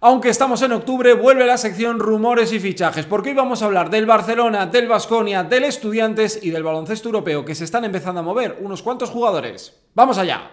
Aunque estamos en octubre, vuelve la sección rumores y fichajes, porque hoy vamos a hablar del Barcelona, del Vasconia, del Estudiantes y del baloncesto europeo, que se están empezando a mover unos cuantos jugadores. ¡Vamos allá!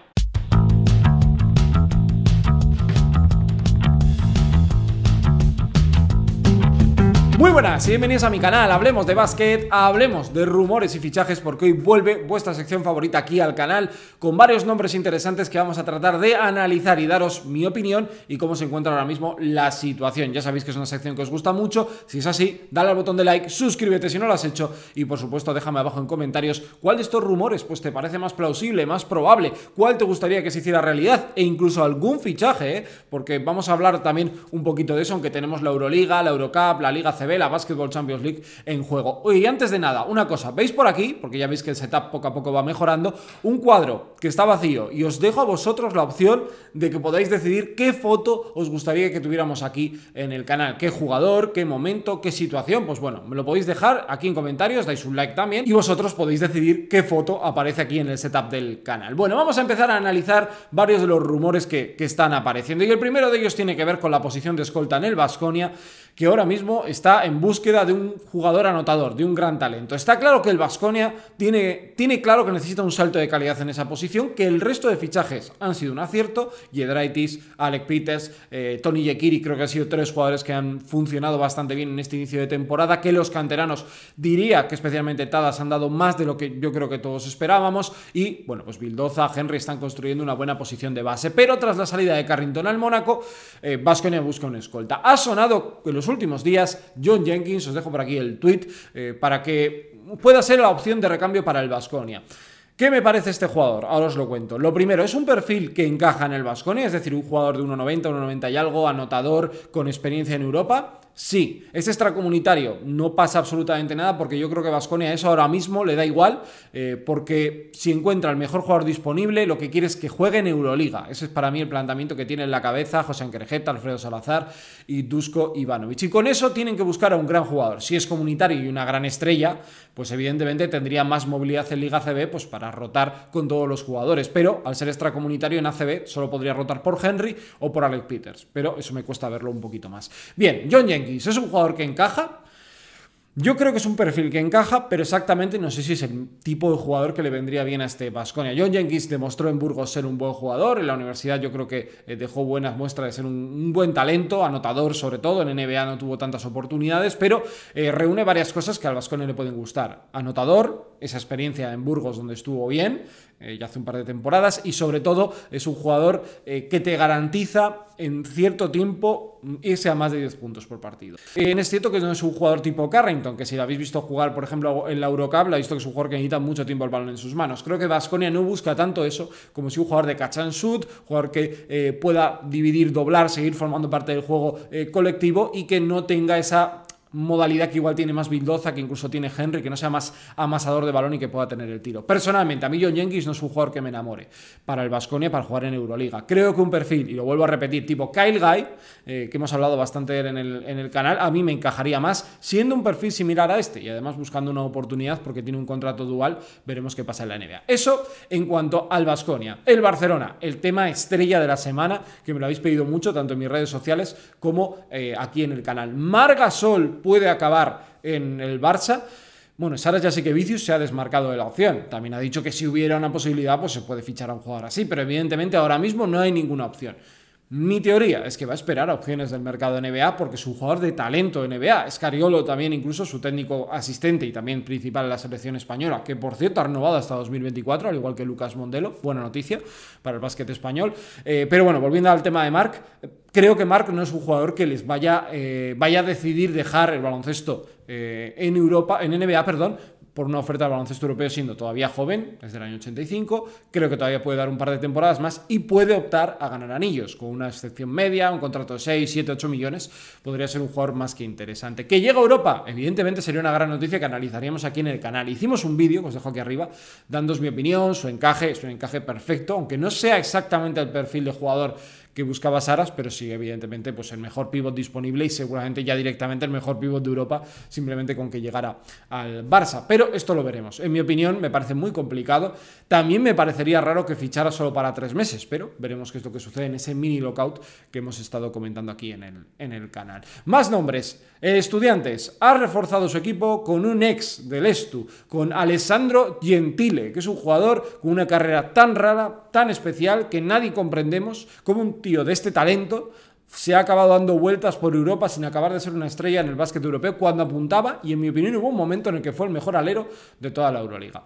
Muy buenas y bienvenidos a mi canal, hablemos de básquet, hablemos de rumores y fichajes porque hoy vuelve vuestra sección favorita aquí al canal con varios nombres interesantes que vamos a tratar de analizar y daros mi opinión y cómo se encuentra ahora mismo la situación. Ya sabéis que es una sección que os gusta mucho, si es así, dale al botón de like, suscríbete si no lo has hecho y por supuesto déjame abajo en comentarios cuál de estos rumores pues te parece más plausible, más probable, cuál te gustaría que se hiciera realidad e incluso algún fichaje, ¿eh? porque vamos a hablar también un poquito de eso, aunque tenemos la Euroliga, la Eurocup, la Liga CB, la Basketball Champions League en juego. y antes de nada, una cosa, veis por aquí, porque ya veis que el setup poco a poco va mejorando, un cuadro está vacío y os dejo a vosotros la opción de que podáis decidir qué foto os gustaría que tuviéramos aquí en el canal, qué jugador, qué momento, qué situación, pues bueno, me lo podéis dejar aquí en comentarios, dais un like también y vosotros podéis decidir qué foto aparece aquí en el setup del canal. Bueno, vamos a empezar a analizar varios de los rumores que, están apareciendo y el primero de ellos tiene que ver con la posición de escolta en el Vasconia, que ahora mismo está en búsqueda de un jugador anotador, de un gran talento. Está claro que el Vasconia tiene, tiene claro que necesita un salto de calidad en esa posición que el resto de fichajes han sido un acierto. Yedraitis, Alec Peters eh, Tony Yekiri, creo que han sido tres jugadores que han funcionado bastante bien en este inicio de temporada, que los canteranos diría que especialmente Tadas han dado más de lo que yo creo que todos esperábamos. Y bueno, pues Bildoza, Henry están construyendo una buena posición de base. Pero tras la salida de Carrington al Mónaco, eh, Basconia busca una escolta. Ha sonado en los últimos días John Jenkins, os dejo por aquí el tweet, eh, para que pueda ser la opción de recambio para el Vasconia. ¿Qué me parece este jugador? Ahora os lo cuento. Lo primero, es un perfil que encaja en el Vasconi, es decir, un jugador de 1,90, 1,90 y algo, anotador, con experiencia en Europa. Sí, es extracomunitario, no pasa absolutamente nada porque yo creo que Vasconia eso ahora mismo le da igual, eh, porque si encuentra el mejor jugador disponible, lo que quiere es que juegue en Euroliga. Ese es para mí el planteamiento que tiene en la cabeza José Anquerjeta, Alfredo Salazar y Dusko Ivanovic. Y con eso tienen que buscar a un gran jugador. Si es comunitario y una gran estrella, pues evidentemente tendría más movilidad en Liga CB pues para rotar con todos los jugadores. Pero al ser extracomunitario en ACB solo podría rotar por Henry o por Alex Peters. Pero eso me cuesta verlo un poquito más. Bien, John Jenkins. Es un jugador que encaja. Yo creo que es un perfil que encaja, pero exactamente no sé si es el tipo de jugador que le vendría bien a este Vasconia. John Jenkins demostró en Burgos ser un buen jugador, en la universidad yo creo que eh, dejó buenas muestras de ser un, buen talento, anotador sobre todo, en NBA no tuvo tantas oportunidades, pero eh, reúne varias cosas que al Vasconia le pueden gustar. Anotador, esa experiencia en Burgos donde estuvo bien, eh, ya hace un par de temporadas y sobre todo es un jugador eh, que te garantiza en cierto tiempo mm, irse a más de 10 puntos por partido. Eh, en es este cierto que no es un jugador tipo Carrington, que si lo habéis visto jugar, por ejemplo, en la Eurocup, lo habéis visto que es un jugador que necesita mucho tiempo el balón en sus manos. Creo que Vasconia no busca tanto eso como si un jugador de catch and shoot, jugador que pueda dividir, doblar, seguir formando parte del juego colectivo y que no tenga esa modalidad que igual tiene más Vildoza, que incluso tiene Henry, que no sea más amasador de balón y que pueda tener el tiro. Personalmente, a mí John Jenkins no es un jugador que me enamore para el Vasconia para jugar en Euroliga. Creo que un perfil, y lo vuelvo a repetir, tipo Kyle Guy, eh, que hemos hablado bastante en el, en el canal, a mí me encajaría más siendo un perfil similar a este y además buscando una oportunidad porque tiene un contrato dual. Veremos qué pasa en la NBA. Eso en cuanto al Vasconia. El Barcelona, el tema estrella de la semana, que me lo habéis pedido mucho, tanto en mis redes sociales como eh, aquí en el canal. Margasol puede acabar en el Barça. Bueno, Sara ya sé que Vicius se ha desmarcado de la opción. También ha dicho que si hubiera una posibilidad, pues se puede fichar a un jugador así, pero evidentemente ahora mismo no hay ninguna opción. Mi teoría es que va a esperar a opciones del mercado NBA porque es un jugador de talento NBA. Escariolo también, incluso su técnico asistente y también principal de la selección española, que por cierto ha renovado hasta 2024, al igual que Lucas Mondelo. Buena noticia para el básquet español. Eh, pero bueno, volviendo al tema de Mark creo que Mark no es un jugador que les vaya, eh, vaya a decidir dejar el baloncesto eh, en Europa, en NBA, perdón, por una oferta de baloncesto europeo siendo todavía joven, desde el año 85, creo que todavía puede dar un par de temporadas más y puede optar a ganar anillos, con una excepción media, un contrato de 6, 7, 8 millones, podría ser un jugador más que interesante. Que llega a Europa, evidentemente sería una gran noticia que analizaríamos aquí en el canal. Hicimos un vídeo, os dejo aquí arriba, dándos mi opinión, su encaje, es un encaje perfecto, aunque no sea exactamente el perfil de jugador que buscaba Saras, pero sí, evidentemente, pues el mejor pivot disponible y seguramente ya directamente el mejor pivot de Europa, simplemente con que llegara al Barça. Pero esto lo veremos. En mi opinión, me parece muy complicado. También me parecería raro que fichara solo para tres meses, pero veremos qué es lo que sucede en ese mini lockout que hemos estado comentando aquí en el, en el canal. Más nombres. estudiantes. Ha reforzado su equipo con un ex del Estu, con Alessandro Gentile, que es un jugador con una carrera tan rara, tan especial, que nadie comprendemos como un de este talento se ha acabado dando vueltas por Europa sin acabar de ser una estrella en el básquet europeo cuando apuntaba y en mi opinión hubo un momento en el que fue el mejor alero de toda la Euroliga.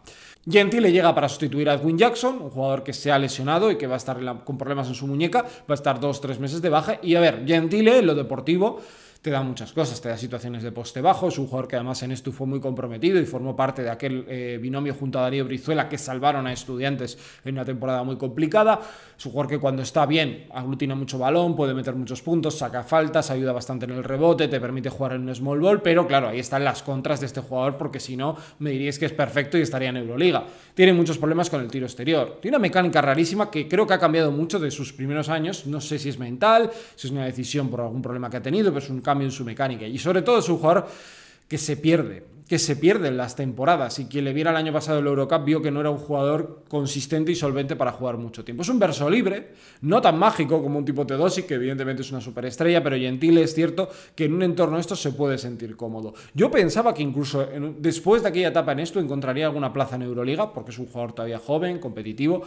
Gentile llega para sustituir a Edwin Jackson, un jugador que se ha lesionado y que va a estar con problemas en su muñeca, va a estar dos o tres meses de baja y a ver, Gentile en lo deportivo te da muchas cosas, te da situaciones de poste bajo, es un jugador que además en esto fue muy comprometido y formó parte de aquel eh, binomio junto a Darío Brizuela que salvaron a estudiantes en una temporada muy complicada, es un jugador que cuando está bien aglutina mucho balón, puede meter muchos puntos, saca faltas, ayuda bastante en el rebote, te permite jugar en un small ball, pero claro, ahí están las contras de este jugador porque si no me diríais que es perfecto y estaría en Euroliga. Tiene muchos problemas con el tiro exterior, tiene una mecánica rarísima que creo que ha cambiado mucho de sus primeros años, no sé si es mental, si es una decisión por algún problema que ha tenido, pero es un cambio en su mecánica. Y sobre todo es un jugador que se pierde, que se pierde en las temporadas. Y quien le viera el año pasado el Eurocup vio que no era un jugador consistente y solvente para jugar mucho tiempo. Es un verso libre, no tan mágico como un tipo Teodosic, que evidentemente es una superestrella, pero Gentile es cierto que en un entorno esto se puede sentir cómodo. Yo pensaba que incluso después de aquella etapa en esto encontraría alguna plaza en Euroliga, porque es un jugador todavía joven, competitivo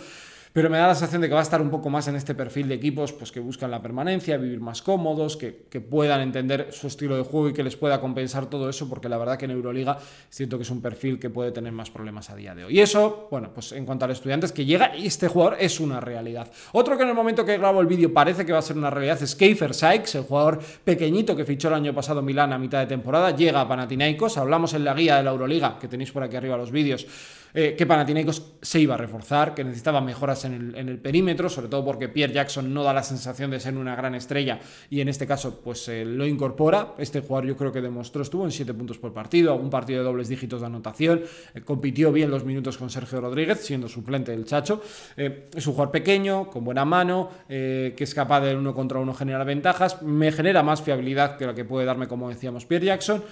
pero me da la sensación de que va a estar un poco más en este perfil de equipos pues, que buscan la permanencia, vivir más cómodos, que, puedan entender su estilo de juego y que les pueda compensar todo eso, porque la verdad que en Euroliga siento que es un perfil que puede tener más problemas a día de hoy. Y eso, bueno, pues en cuanto a los estudiantes que llega, y este jugador es una realidad. Otro que en el momento que grabo el vídeo parece que va a ser una realidad es Keifer Sykes, el jugador pequeñito que fichó el año pasado Milán a mitad de temporada, llega a Panathinaikos, hablamos en la guía de la Euroliga, que tenéis por aquí arriba los vídeos, eh, que Panathinaikos se iba a reforzar, que necesitaba mejoras en el, perímetro, sobre todo porque Pierre Jackson no da la sensación de ser una gran estrella y en este caso pues eh, lo incorpora. Este jugador yo creo que demostró, estuvo en 7 puntos por partido, algún partido de dobles dígitos de anotación, eh, compitió bien los minutos con Sergio Rodríguez, siendo suplente del Chacho. Eh, es un jugador pequeño, con buena mano, que es capaz de uno contra uno generar ventajas, me genera más fiabilidad que la que puede darme, como decíamos, Pierre Jackson.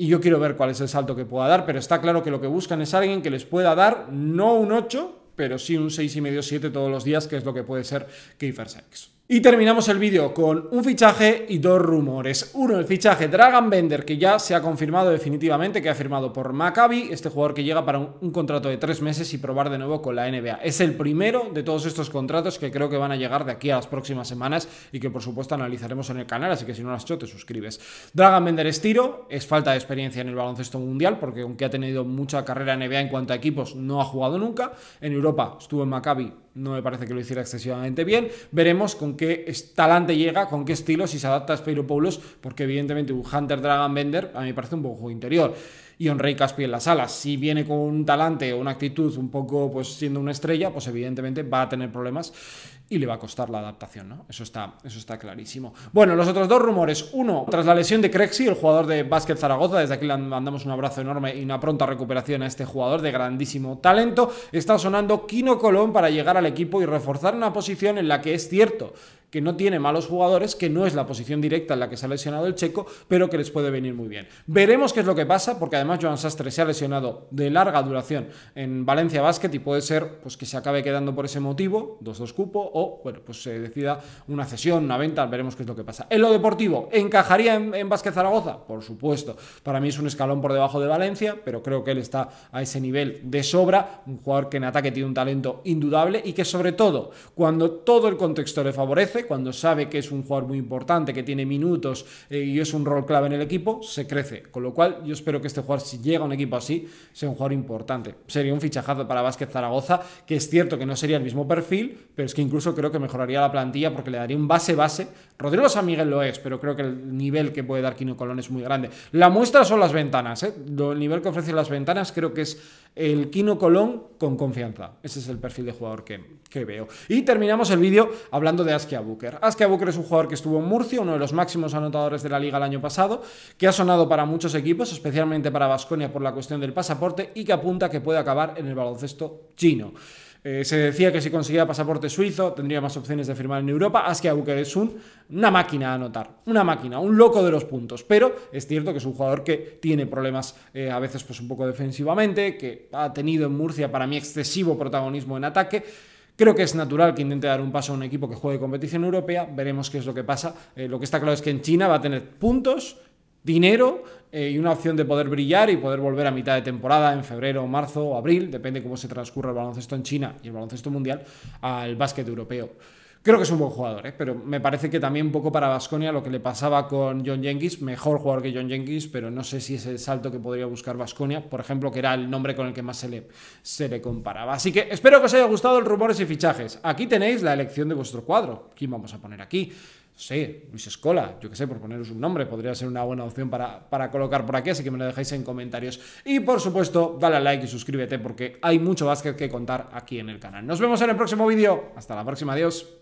Y yo quiero ver cuál es el salto que pueda dar, pero está claro que lo que buscan es alguien que les pueda dar no un 8, pero sí un 6,5-7 todos los días, que es lo que puede ser Kiefer Sykes. Y terminamos el vídeo con un fichaje y dos rumores. Uno, el fichaje Dragon Bender, que ya se ha confirmado definitivamente, que ha firmado por Maccabi, este jugador que llega para un, contrato de tres meses y probar de nuevo con la NBA. Es el primero de todos estos contratos que creo que van a llegar de aquí a las próximas semanas y que por supuesto analizaremos en el canal, así que si no lo has hecho te suscribes. Dragon Bender es tiro, es falta de experiencia en el baloncesto mundial, porque aunque ha tenido mucha carrera en NBA en cuanto a equipos, no ha jugado nunca. En Europa estuvo en Maccabi no me parece que lo hiciera excesivamente bien. Veremos con qué talante llega, con qué estilo, si se adapta a Spyropoulos, porque evidentemente un Hunter Dragon Bender a mí me parece un poco juego interior. Y Rey Caspi en las alas. Si viene con un talante o una actitud un poco, pues siendo una estrella, pues evidentemente va a tener problemas y le va a costar la adaptación, ¿no? Eso está, eso está clarísimo. Bueno, los otros dos rumores. Uno, tras la lesión de Crexi, el jugador de Básquet Zaragoza, desde aquí le mandamos un abrazo enorme y una pronta recuperación a este jugador de grandísimo talento, está sonando Kino Colón para llegar al equipo y reforzar una posición en la que es cierto que no tiene malos jugadores, que no es la posición directa en la que se ha lesionado el checo, pero que les puede venir muy bien. Veremos qué es lo que pasa, porque además Joan Sastre se ha lesionado de larga duración en Valencia Básquet y puede ser pues, que se acabe quedando por ese motivo, 2-2 cupo, o, bueno, pues se decida una cesión, una venta, veremos qué es lo que pasa. En lo deportivo, ¿encajaría en, Vázquez Zaragoza? Por supuesto. Para mí es un escalón por debajo de Valencia, pero creo que él está a ese nivel de sobra, un jugador que en ataque tiene un talento indudable y que sobre todo, cuando todo el contexto le favorece, cuando sabe que es un jugador muy importante, que tiene minutos eh, y es un rol clave en el equipo, se crece. Con lo cual, yo espero que este jugador, si llega a un equipo así, sea un jugador importante. Sería un fichajazo para Vázquez Zaragoza, que es cierto que no sería el mismo perfil, pero es que incluso creo que mejoraría la plantilla porque le daría un base-base. Rodrigo San Miguel lo es, pero creo que el nivel que puede dar Kino Colón es muy grande. La muestra son las ventanas, ¿eh? el nivel que ofrecen las ventanas creo que es el Kino Colón con confianza. Ese es el perfil de jugador que, veo. Y terminamos el vídeo hablando de Askia Booker. Askia Booker es un jugador que estuvo en Murcia, uno de los máximos anotadores de la liga el año pasado, que ha sonado para muchos equipos, especialmente para Vasconia por la cuestión del pasaporte y que apunta que puede acabar en el baloncesto chino. Eh, se decía que si conseguía pasaporte suizo tendría más opciones de firmar en Europa. Askia es un, una máquina a anotar, una máquina, un loco de los puntos. Pero es cierto que es un jugador que tiene problemas eh, a veces pues un poco defensivamente, que ha tenido en Murcia para mí excesivo protagonismo en ataque. Creo que es natural que intente dar un paso a un equipo que juegue competición europea. Veremos qué es lo que pasa. Eh, lo que está claro es que en China va a tener puntos dinero eh, y una opción de poder brillar y poder volver a mitad de temporada, en febrero, marzo o abril, depende cómo se transcurra el baloncesto en China y el baloncesto mundial, al básquet europeo. Creo que es un buen jugador, ¿eh? pero me parece que también un poco para Vasconia lo que le pasaba con John Jenkins, mejor jugador que John Jenkins, pero no sé si es el salto que podría buscar Vasconia, por ejemplo, que era el nombre con el que más se le, se le comparaba. Así que espero que os haya gustado el rumores y fichajes. Aquí tenéis la elección de vuestro cuadro. ¿Quién vamos a poner aquí? Sí, Luis Escola, yo qué sé, por poneros un nombre, podría ser una buena opción para, colocar por aquí, así que me lo dejáis en comentarios. Y por supuesto, dale a like y suscríbete porque hay mucho más que contar aquí en el canal. Nos vemos en el próximo vídeo. Hasta la próxima, adiós.